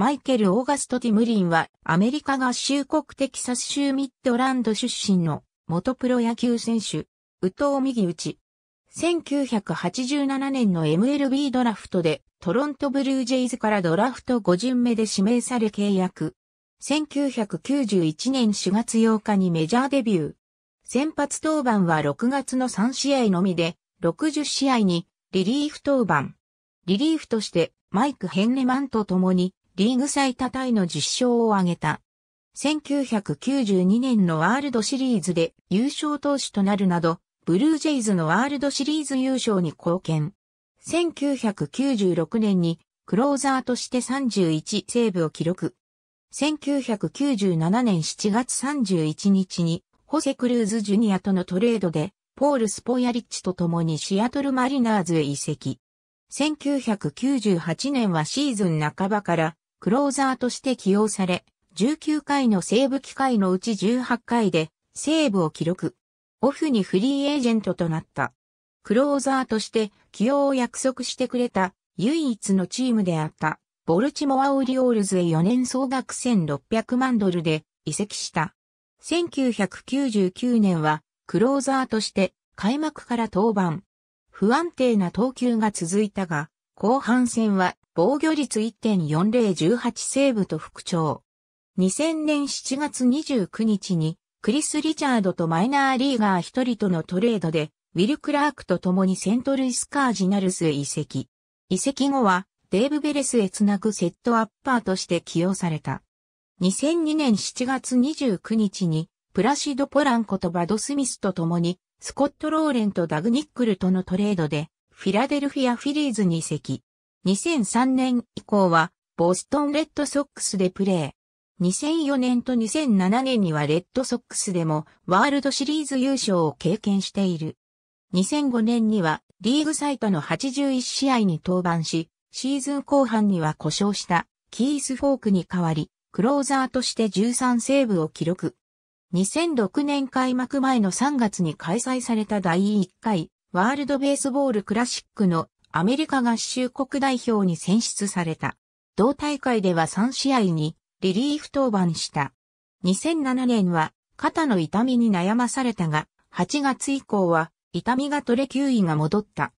マイケル・オーガスト・ティムリンはアメリカ合衆国テキサス州ミッドランド出身の元プロ野球選手、宇藤右打ち。1987年の MLB ドラフトでトロントブルージェイズからドラフト5巡目で指名され契約。1991年4月8日にメジャーデビュー。先発登板は6月の3試合のみで、60試合にリリーフ登板。リリーフとしてマイク・ヘンネマンと共にリーグ最多タイの実0勝を挙げた。1992年のワールドシリーズで優勝投手となるなど、ブルージェイズのワールドシリーズ優勝に貢献。1996年にクローザーとして31セーブを記録。1997年7月31日にホセ・クルーズ・ジュニアとのトレードでポール・スポヤリッチと共にシアトル・マリナーズへ移籍。1998年はシーズン半ばからクローザーとして起用され、19回のセーブ機会のうち18回でセーブを記録。オフにフリーエージェントとなった。クローザーとして起用を約束してくれた唯一のチームであったボルチモア・オリオールズへ4年総額1600万ドルで移籍した。1999年はクローザーとして開幕から登板。不安定な投球が続いたが、後半戦は防御率1.4018セーブと復調。2000年7月29日に、クリス・リチャードとマイナーリーガー一人とのトレードで、ウィル・クラークと共にセントルイス・カージナルスへ移籍。移籍後は、デーブ・ベレスへつなぐセットアッパーとして起用された。2002年7月29日に、プラシド・ポランコとバド・スミスと共に、スコット・ローレンとダグ・ニックルとのトレードで、フィラデルフィア・フィリーズに移籍。2003年以降はボストンレッドソックスでプレー。2004年と2007年にはレッドソックスでもワールドシリーズ優勝を経験している。2005年にはリーグ最多の81試合に登板し、シーズン後半には故障したキース・フォークに代わり、クローザーとして13セーブを記録。2006年開幕前の3月に開催された第1回ワールドベースボールクラシックのアメリカ合衆国代表に選出された。同大会では3試合にリリーフ登板した。2007年は肩の痛みに悩まされたが、8月以降は痛みが取れ9位が戻った。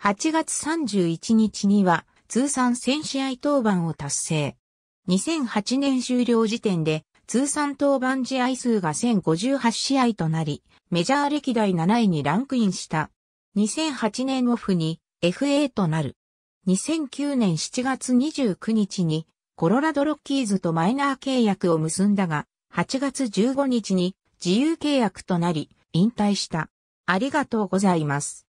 8月31日には通算1000試合登板を達成。2008年終了時点で通算登板試合数が1058試合となり、メジャー歴代7位にランクインした。2008年オフに FA となる。2009年7月29日にコロラドロッキーズとマイナー契約を結んだが、8月15日に自由契約となり引退した。ありがとうございます。